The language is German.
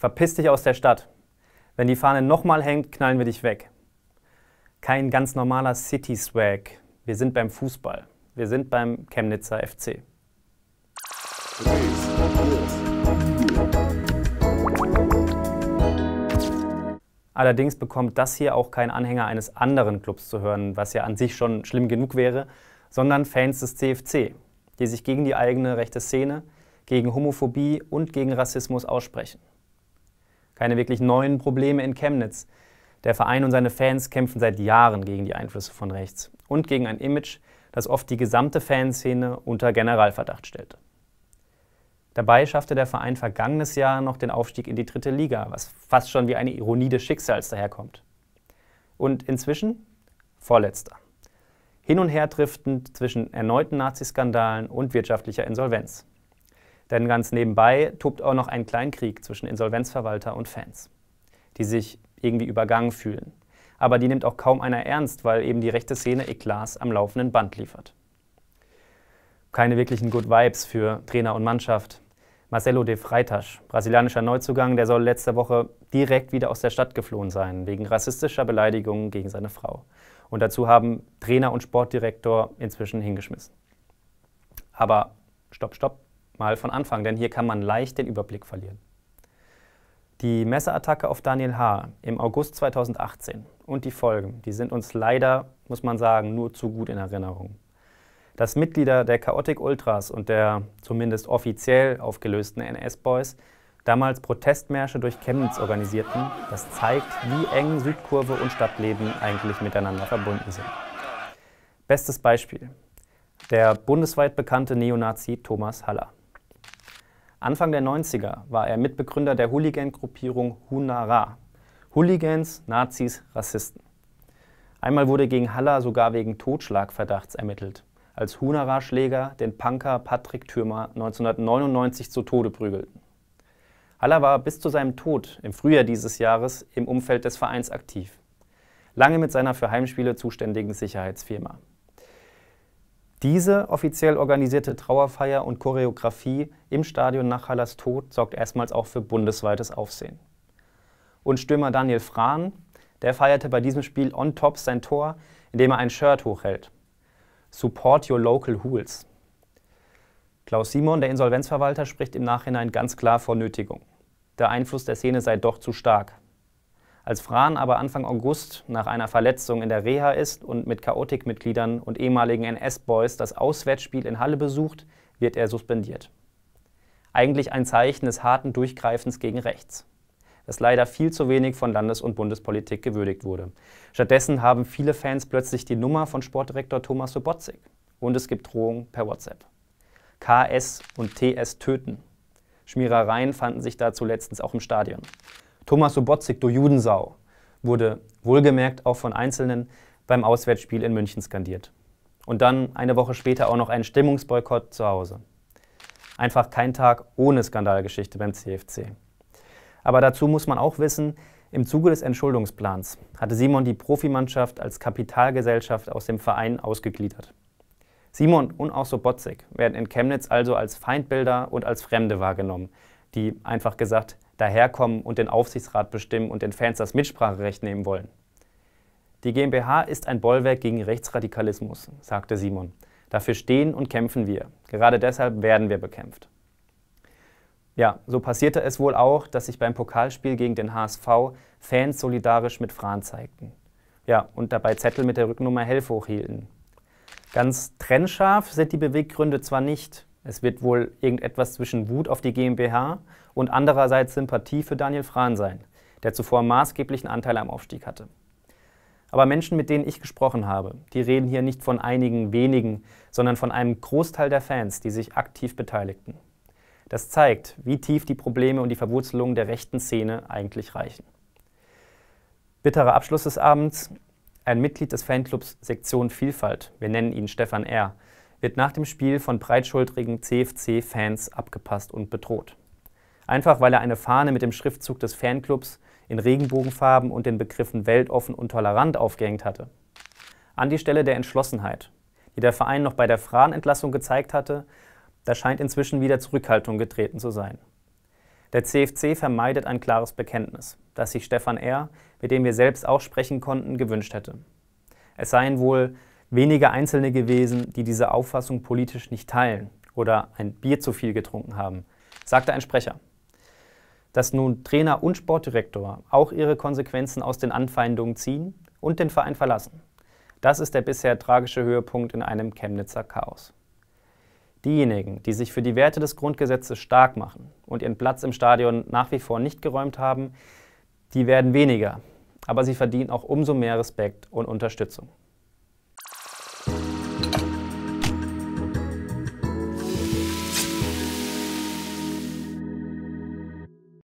Verpiss dich aus der Stadt. Wenn die Fahne nochmal hängt, knallen wir dich weg. Kein ganz normaler City Swag. Wir sind beim Fußball. Wir sind beim Chemnitzer FC. Allerdings bekommt das hier auch kein Anhänger eines anderen Clubs zu hören, was ja an sich schon schlimm genug wäre, sondern Fans des CFC, die sich gegen die eigene rechte Szene, gegen Homophobie und gegen Rassismus aussprechen keine wirklich neuen Probleme in Chemnitz. Der Verein und seine Fans kämpfen seit Jahren gegen die Einflüsse von rechts und gegen ein Image, das oft die gesamte Fanszene unter Generalverdacht stellt. Dabei schaffte der Verein vergangenes Jahr noch den Aufstieg in die dritte Liga, was fast schon wie eine Ironie des Schicksals daherkommt. Und inzwischen Vorletzter. Hin und her driftend zwischen erneuten Naziskandalen und wirtschaftlicher Insolvenz. Denn ganz nebenbei tobt auch noch ein Kleinkrieg zwischen Insolvenzverwalter und Fans, die sich irgendwie übergangen fühlen. Aber die nimmt auch kaum einer ernst, weil eben die rechte Szene Eklas am laufenden Band liefert. Keine wirklichen Good Vibes für Trainer und Mannschaft. Marcelo de Freitas, brasilianischer Neuzugang, der soll letzte Woche direkt wieder aus der Stadt geflohen sein, wegen rassistischer Beleidigungen gegen seine Frau. Und dazu haben Trainer und Sportdirektor inzwischen hingeschmissen. Aber stopp, stopp, mal von Anfang, denn hier kann man leicht den Überblick verlieren. Die Messerattacke auf Daniel H. im August 2018 und die Folgen, die sind uns leider, muss man sagen, nur zu gut in Erinnerung. Dass Mitglieder der Chaotic Ultras und der zumindest offiziell aufgelösten NS-Boys damals Protestmärsche durch Chemnitz organisierten, das zeigt, wie eng Südkurve und Stadtleben eigentlich miteinander verbunden sind. Bestes Beispiel: der bundesweit bekannte Neonazi Thomas Haller. Anfang der 90er war er Mitbegründer der Hooligan-Gruppierung Hunara. Hooligans, Nazis, Rassisten. Einmal wurde gegen Haller sogar wegen Totschlagverdachts ermittelt, als Hunara-Schläger den Punker Patrick Thürmer 1999 zu Tode prügelten. Haller war bis zu seinem Tod im Frühjahr dieses Jahres im Umfeld des Vereins aktiv, lange mit seiner für Heimspiele zuständigen Sicherheitsfirma. Diese offiziell organisierte Trauerfeier und Choreografie im Stadion nach Hallers Tod sorgt erstmals auch für bundesweites Aufsehen. Und Stürmer Daniel Frahn, der feierte bei diesem Spiel on top sein Tor, indem er ein Shirt hochhält. Support your local hools. Klaus Simon, der Insolvenzverwalter, spricht im Nachhinein ganz klar vor Nötigung. Der Einfluss der Szene sei doch zu stark, als Fran aber Anfang August nach einer Verletzung in der Reha ist und mit Chaotikmitgliedern und ehemaligen NS-Boys das Auswärtsspiel in Halle besucht, wird er suspendiert. Eigentlich ein Zeichen des harten Durchgreifens gegen rechts, das leider viel zu wenig von Landes- und Bundespolitik gewürdigt wurde. Stattdessen haben viele Fans plötzlich die Nummer von Sportdirektor Thomas Sobotzig und es gibt Drohungen per WhatsApp. KS und TS töten. Schmierereien fanden sich dazu letztens auch im Stadion. Thomas Sobotzik, du Judensau, wurde wohlgemerkt auch von Einzelnen beim Auswärtsspiel in München skandiert. Und dann eine Woche später auch noch ein Stimmungsboykott zu Hause. Einfach kein Tag ohne Skandalgeschichte beim CFC. Aber dazu muss man auch wissen, im Zuge des Entschuldungsplans hatte Simon die Profimannschaft als Kapitalgesellschaft aus dem Verein ausgegliedert. Simon und auch Sobotzik werden in Chemnitz also als Feindbilder und als Fremde wahrgenommen, die einfach gesagt daherkommen und den Aufsichtsrat bestimmen und den Fans das Mitspracherecht nehmen wollen. Die GmbH ist ein Bollwerk gegen Rechtsradikalismus, sagte Simon. Dafür stehen und kämpfen wir. Gerade deshalb werden wir bekämpft. Ja, so passierte es wohl auch, dass sich beim Pokalspiel gegen den HSV Fans solidarisch mit Fran zeigten. Ja, und dabei Zettel mit der Rücknummer 11 hochhielten. Ganz trennscharf sind die Beweggründe zwar nicht, es wird wohl irgendetwas zwischen Wut auf die GmbH und andererseits Sympathie für Daniel Frahn sein, der zuvor maßgeblichen Anteil am Aufstieg hatte. Aber Menschen, mit denen ich gesprochen habe, die reden hier nicht von einigen wenigen, sondern von einem Großteil der Fans, die sich aktiv beteiligten. Das zeigt, wie tief die Probleme und die Verwurzelungen der rechten Szene eigentlich reichen. Bitterer Abschluss des Abends. Ein Mitglied des Fanclubs Sektion Vielfalt, wir nennen ihn Stefan R., wird nach dem Spiel von breitschultrigen CFC-Fans abgepasst und bedroht. Einfach weil er eine Fahne mit dem Schriftzug des Fanclubs in Regenbogenfarben und den Begriffen weltoffen und tolerant aufgehängt hatte. An die Stelle der Entschlossenheit, die der Verein noch bei der Frahn-Entlassung gezeigt hatte, da scheint inzwischen wieder Zurückhaltung getreten zu sein. Der CFC vermeidet ein klares Bekenntnis, das sich Stefan R., mit dem wir selbst auch sprechen konnten, gewünscht hätte. Es seien wohl wenige Einzelne gewesen, die diese Auffassung politisch nicht teilen oder ein Bier zu viel getrunken haben, sagte ein Sprecher. Dass nun Trainer und Sportdirektor auch ihre Konsequenzen aus den Anfeindungen ziehen und den Verein verlassen, das ist der bisher tragische Höhepunkt in einem Chemnitzer Chaos. Diejenigen, die sich für die Werte des Grundgesetzes stark machen und ihren Platz im Stadion nach wie vor nicht geräumt haben, die werden weniger, aber sie verdienen auch umso mehr Respekt und Unterstützung.